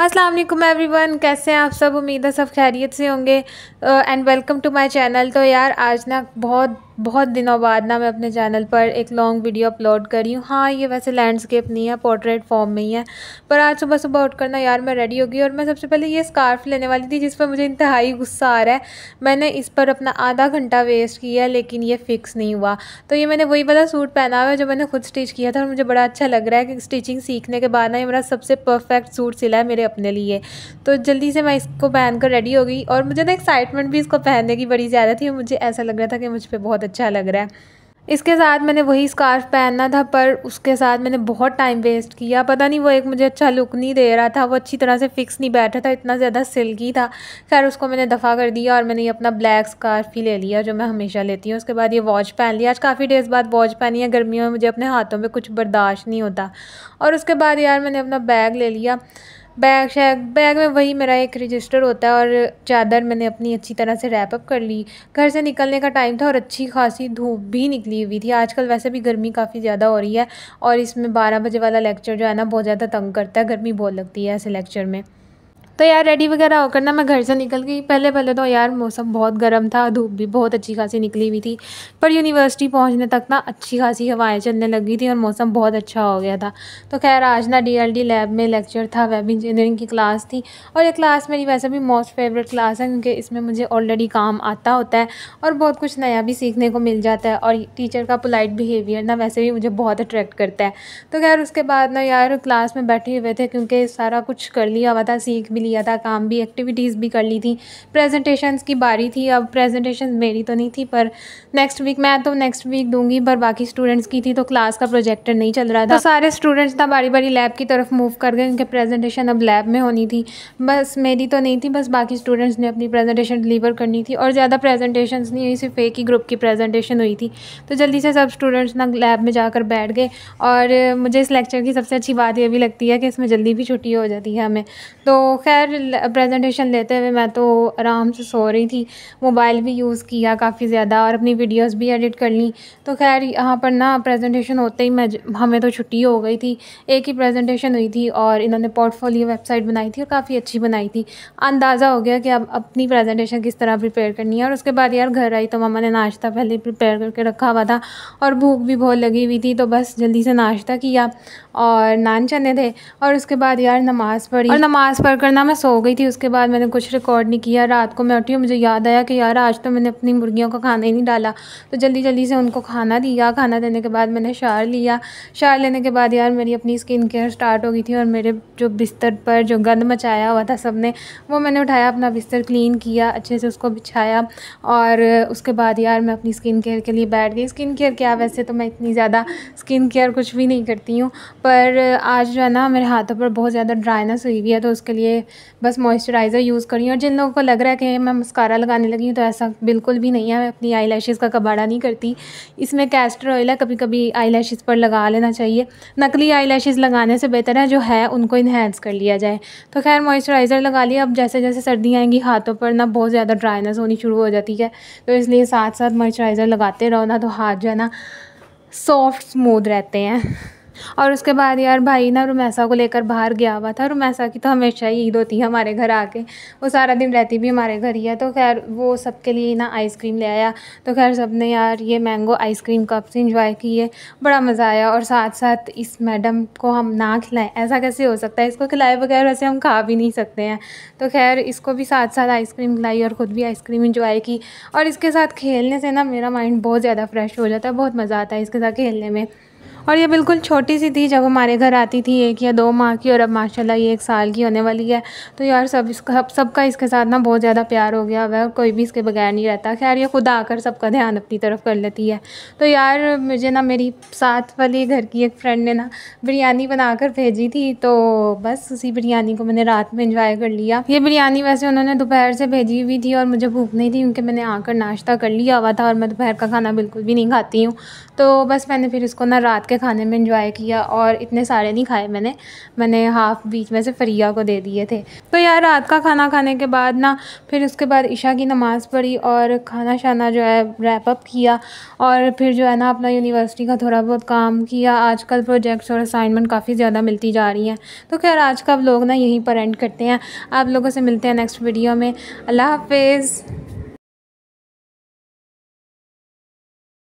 अस्सलाम वालेकुम एवरीवन कैसे हैं आप सब उम्मीद है सब खैरियत से होंगे and welcome to my channel तो यार आज ना बहुत बहुत दिनों बाद ना मैं अपने चैनल पर एक लॉन्ग वीडियो अपलोड करी हूँ हाँ ये वैसे लैंडस्केप नहीं है पोर्ट्रेट फॉर्म में ही है पर आज सुबह सुबह उठ करना यार मैं रेडी हो गई और मैं सबसे पहले ये स्कार्फ लेने वाली थी जिस पर मुझे इंतहाई गुस्सा आ रहा है मैंने इस पर अपना आधा घंटा वेस्ट किया लेकिन ये फ़िक्स नहीं हुआ तो ये मैंने वही वाला सूट पहना हुआ है जो मैंने खुद स्टिच किया था और मुझे बड़ा अच्छा लग रहा है कि स्टिचिंग सीखने के बाद ना ये मेरा सबसे परफेक्ट सूट सिला है मेरे अपने लिए तो जल्दी से मैं इसको पहनकर रेडी हो गई और मुझे ना एक्साइटमेंट भी इसको पहनने की बड़ी ज़्यादा थी मुझे ऐसा लग रहा था कि मुझ पर बहुत बहुत अच्छा लग रहा है इसके साथ मैंने वही स्कार्फ़ पहनना था पर उसके साथ मैंने बहुत टाइम वेस्ट किया पता नहीं वो एक मुझे अच्छा लुक नहीं दे रहा था वो अच्छी तरह से फिक्स नहीं बैठा था इतना ज़्यादा सिल्की था खैर उसको मैंने दफ़ा कर दिया और मैंने ये अपना ब्लैक स्कार्फ ही ले लिया जो मैं हमेशा लेती हूँ उसके बाद ये वॉच पहन लिया आज काफ़ी डेज़ बाद वॉच पहनी है गर्मियों में मुझे अपने हाथों में कुछ बर्दाश्त नहीं होता और उसके बाद यार मैंने अपना बैग ले लिया बैग शैग बैग में वही मेरा एक रजिस्टर होता है और चादर मैंने अपनी अच्छी तरह से रैप अप कर ली घर से निकलने का टाइम था और अच्छी खासी धूप भी निकली हुई थी आजकल वैसे भी गर्मी काफ़ी ज़्यादा हो रही है और इसमें बारह बजे वाला लेक्चर जो है ना बहुत ज़्यादा तंग करता है गर्मी बहुत लगती है ऐसे लेक्चर में तो यार रेडी वगैरह होकर ना मैं घर से निकल गई पहले पहले तो यार मौसम बहुत गर्म था धूप भी बहुत अच्छी खासी निकली हुई थी पर यूनिवर्सिटी पहुंचने तक ना अच्छी खासी हवाएं चलने लगी थी और मौसम बहुत अच्छा हो गया था तो खैर आज ना डीएलडी लैब में लेक्चर था वेब इंजीनियरिंग की क्लास थी और ये क्लास मेरी वैसे भी मोस्ट फेवरेट क्लास है क्योंकि इसमें मुझे ऑलरेडी काम आता होता है और बहुत कुछ नया भी सीखने को मिल जाता है और टीचर का पोलाइट बिहेवियर ना वैसे भी मुझे बहुत अट्रैक्ट करता है तो खैर उसके बाद ना यार क्लास में बैठे हुए थे क्योंकि सारा कुछ कर लिया हुआ था सीख भी लिया था काम भी एक्टिविटीज़ भी कर ली थी प्रेजेंटेशंस की बारी थी अब प्रेजेंटेशन मेरी तो नहीं थी पर नेक्स्ट वीक मैं तो नेक्स्ट वीक दूंगी पर बाकी स्टूडेंट्स की थी तो क्लास का प्रोजेक्टर नहीं चल रहा था तो सारे स्टूडेंट्स ना बारी बारी लैब की तरफ मूव कर गए उनके प्रेजेंटेशन अब लैब में होनी थी बस मेरी तो नहीं थी बस बाकी स्टूडेंट्स ने अपनी प्रेजेंटेशन डिलीवर करनी थी और ज़्यादा प्रेजेंटेशन नहीं हुई सिर्फ एक ही ग्रुप की प्रेजेंटेशन हुई थी तो जल्दी से सब स्टूडेंट्स ना लैब में जाकर बैठ गए और मुझे इस लेक्चर की सबसे अच्छी बात यह भी लगती है कि इसमें जल्दी भी छुट्टी हो जाती है हमें तो खैर खैर प्रेजेंटेशन देते हुए मैं तो आराम से सो रही थी मोबाइल भी यूज़ किया काफ़ी ज़्यादा और अपनी वीडियोस भी एडिट कर ली तो खैर यहाँ पर ना प्रेजेंटेशन होते ही मैं हमें तो छुट्टी हो गई थी एक ही प्रेजेंटेशन हुई थी और इन्होंने पोर्टफोलियो वेबसाइट बनाई थी और काफ़ी अच्छी बनाई थी अंदाज़ा हो गया कि अब अपनी प्रेजेंटेशन किस तरह प्रिपेयर करनी है और उसके बाद यार घर आई तो मम्मा ने नाश्ता पहले प्रिपेयर करके रखा हुआ था और भूख भी बहुत लगी हुई थी तो बस जल्दी से नाश्ता किया और नान चने थे और उसके बाद यार नमाज़ पढ़ी और नमाज़ पढ़ कर ना ना मैं सो गई थी उसके बाद मैंने कुछ रिकॉर्ड नहीं किया रात को मैं उठी हूँ मुझे याद आया कि यार आज तो मैंने अपनी मुर्गियों का खाना ही नहीं डाला तो जल्दी जल्दी से उनको खाना दिया खाना देने के बाद मैंने शार लिया शार लेने के बाद यार मेरी अपनी स्किन केयर स्टार्ट हो गई थी और मेरे जो बिस्तर पर जो गंद मचाया हुआ था सब ने वो मैंने उठाया अपना बिस्तर क्लीन किया अच्छे से उसको बिछाया और उसके बाद यार मैं अपनी स्किन केयर के लिए बैठ गई स्किन केयर क्या वैसे तो मैं इतनी ज़्यादा स्किन केयर कुछ भी नहीं करती हूँ पर आज जो है ना मेरे हाथों पर बहुत ज़्यादा ड्राइनेस हुई हुई है तो उसके लिए बस मॉइस्चराइज़र यूज़ करी और जिन लोगों को लग रहा है कि मैं मस्कारा लगाने लगी हूँ तो ऐसा बिल्कुल भी नहीं है मैं अपनी आई का कबाड़ा नहीं करती इसमें कैस्टर ऑयल है कभी कभी आई पर लगा लेना चाहिए नकली आई लगाने से बेहतर है जो है उनको इन्हेंस कर लिया जाए तो खैर मॉइस्चराइज़र लगा लिया अब जैसे जैसे सर्दियाँ आएंगी हाथों पर ना बहुत ज़्यादा ड्राइनेस होनी शुरू हो जाती है तो इसलिए साथ साथ मॉइस्चराइज़र लगाते रहो ना तो हाथ जो है ना सॉफ्ट स्मूद रहते हैं और उसके बाद यार भाई ना रुमैसा को लेकर बाहर गया हुआ था रुमैसा की तो हमेशा ही ईद होती है हमारे घर आके वो सारा दिन रहती भी हमारे घर ही है तो खैर वो सबके लिए ना आइसक्रीम ले आया तो खैर सब ने यार ये मैंगो आइसक्रीम कप से इंजॉय किए बड़ा मज़ा आया और साथ साथ इस मैडम को हम ना खिलाएं ऐसा कैसे हो सकता है इसको खिलाए बगैर वैसे हम खा भी नहीं सकते हैं तो खैर इसको भी साथ साथ आइसक्रीम खिलाई और ख़ुद भी आइसक्रीम इंजॉय की और इसके साथ खेलने से ना मेरा माइंड बहुत ज़्यादा फ्रेश हो जाता है बहुत मज़ा आता है इसके साथ खेलने में और ये बिल्कुल छोटी सी थी जब हमारे घर आती थी एक या दो माह की और अब माशाल्लाह ये एक साल की होने वाली है तो यार सब इसका सबका इसके साथ ना बहुत ज़्यादा प्यार हो गया हुआ है कोई भी इसके बगैर नहीं रहता खैर ये खुद आकर सबका ध्यान अपनी तरफ कर लेती है तो यार मुझे ना मेरी साथ वाली घर की एक फ्रेंड ने ना बिरयानी बना कर भेजी थी तो बस उसी बिरयानी को मैंने रात में इंजॉय कर लिया ये बिरयानी वैसे उन्होंने दोपहर से भेजी हुई थी और मुझे भूख नहीं थी क्योंकि मैंने आकर नाश्ता कर लिया हुआ था और मैं दोपहर का खाना बिल्कुल भी नहीं खाती हूँ तो बस मैंने फिर इसको ना रात के के खाने में इंजॉय किया और इतने सारे नहीं खाए मैंने मैंने हाफ़ बीच में से फरिया को दे दिए थे तो यार रात का खाना खाने के बाद ना फिर उसके बाद ईशा की नमाज़ पढ़ी और खाना शाना जो है रैप अप किया और फिर जो है ना अपना यूनिवर्सिटी का थोड़ा बहुत काम किया आजकल प्रोजेक्ट्स और असाइनमेंट काफ़ी ज़्यादा मिलती जा रही हैं तो खैर आज का लोग ना यहीं पर एंड करते हैं आप लोगों से मिलते हैं नेक्स्ट वीडियो में अल्लाह हाफिज़